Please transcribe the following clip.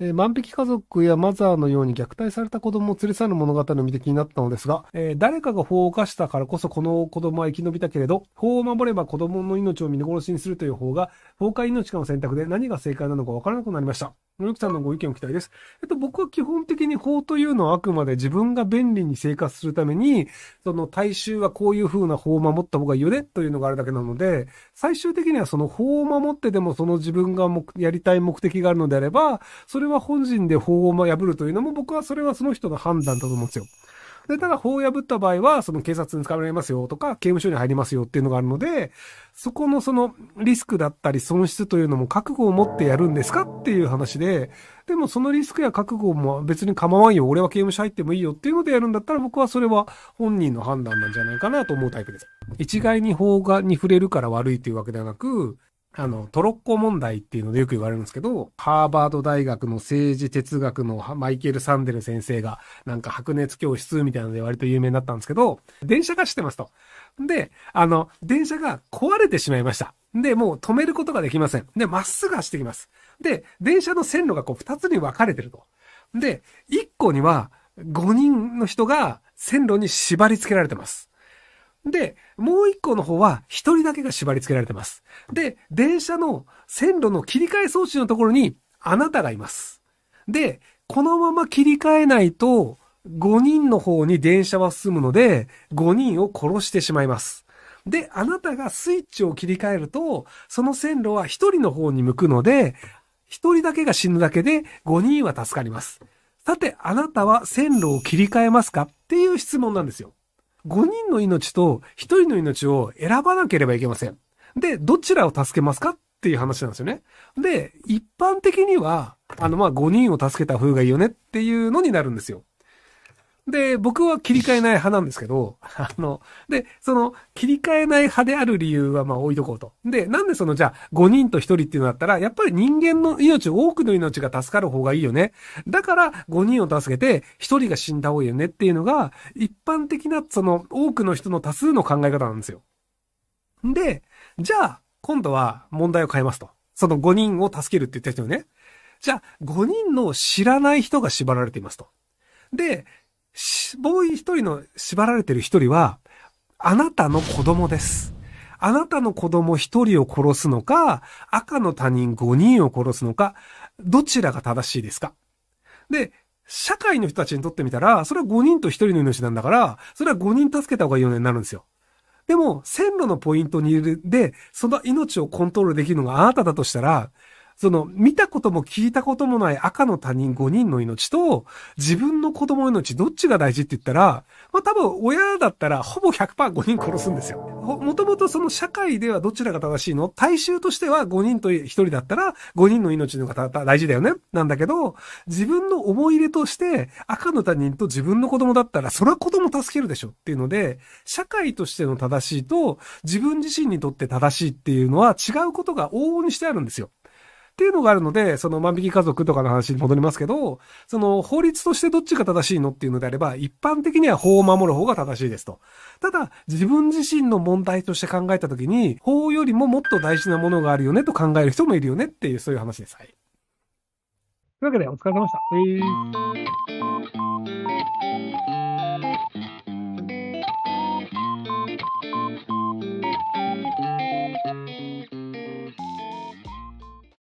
えー、万引き家族やマザーのように虐待された子供を連れ去る物語を見て気になったのですが、えー、誰かが法を犯したからこそこの子供は生き延びたけれど、法を守れば子供の命を見殺しにするという方が、法か命かの選択で何が正解なのかわからなくなりました。のりきさんのご意見を期待です。えっと、僕は基本的に法というのはあくまで自分が便利に生活するために、その大衆はこういう風な法を守った方がいいよねというのがあるだけなので、最終的にはその法を守ってでもその自分がやりたい目的があるのであれば、それは本人で法を破るというのも僕はそれはその人の判断だと思うんですよ。で、ただ法を破った場合は、その警察に捕まりますよとか、刑務所に入りますよっていうのがあるので、そこのそのリスクだったり損失というのも覚悟を持ってやるんですかっていう話で、でもそのリスクや覚悟も別に構わんよ、俺は刑務所入ってもいいよっていうのでやるんだったら僕はそれは本人の判断なんじゃないかなと思うタイプです。一概に法がに触れるから悪いというわけではなく、あの、トロッコ問題っていうのでよく言われるんですけど、ハーバード大学の政治哲学のマイケル・サンデル先生が、なんか白熱教室みたいなので割と有名になったんですけど、電車が知ってますと。で、あの、電車が壊れてしまいました。で、もう止めることができません。で、まっすぐ走ってきます。で、電車の線路がこう二つに分かれてると。で、一個には5人の人が線路に縛り付けられてます。で、もう一個の方は一人だけが縛り付けられてます。で、電車の線路の切り替え装置のところにあなたがいます。で、このまま切り替えないと、5人の方に電車は進むので、5人を殺してしまいます。で、あなたがスイッチを切り替えると、その線路は1人の方に向くので、1人だけが死ぬだけで5人は助かります。さて、あなたは線路を切り替えますかっていう質問なんですよ。5人の命と1人の命を選ばなければいけません。で、どちらを助けますかっていう話なんですよね。で、一般的には、あの、ま、5人を助けた方がいいよねっていうのになるんですよ。で、僕は切り替えない派なんですけど、あの、で、その、切り替えない派である理由はまあ置いとこうと。で、なんでその、じゃあ、5人と1人っていうのだったら、やっぱり人間の命、多くの命が助かる方がいいよね。だから、5人を助けて、1人が死んだ方がいいよねっていうのが、一般的な、その、多くの人の多数の考え方なんですよ。で、じゃあ、今度は問題を変えますと。その5人を助けるって言った人ね。じゃあ、5人の知らない人が縛られていますと。で、ボーイ一人の縛られてる一人は、あなたの子供です。あなたの子供一人を殺すのか、赤の他人五人を殺すのか、どちらが正しいですかで、社会の人たちにとってみたら、それは五人と一人の命なんだから、それは五人助けた方がいいよねになるんですよ。でも、線路のポイントにいるで、その命をコントロールできるのがあなただとしたら、その、見たことも聞いたこともない赤の他人5人の命と、自分の子供命、どっちが大事って言ったら、まあ多分親だったらほぼ 100%5 人殺すんですよ。もともとその社会ではどちらが正しいの大衆としては5人と1人だったら5人の命の方が大事だよねなんだけど、自分の思い入れとして赤の他人と自分の子供だったら、それは子供助けるでしょっていうので、社会としての正しいと自分自身にとって正しいっていうのは違うことが往々にしてあるんですよ。っていうのがあるので、その万引き家族とかの話に戻りますけど、その法律としてどっちが正しいのっていうのであれば、一般的には法を守る方が正しいですと。ただ、自分自身の問題として考えた時に、法よりももっと大事なものがあるよねと考える人もいるよねっていう、そういう話です。はい。というわけで、お疲れ様でした。えー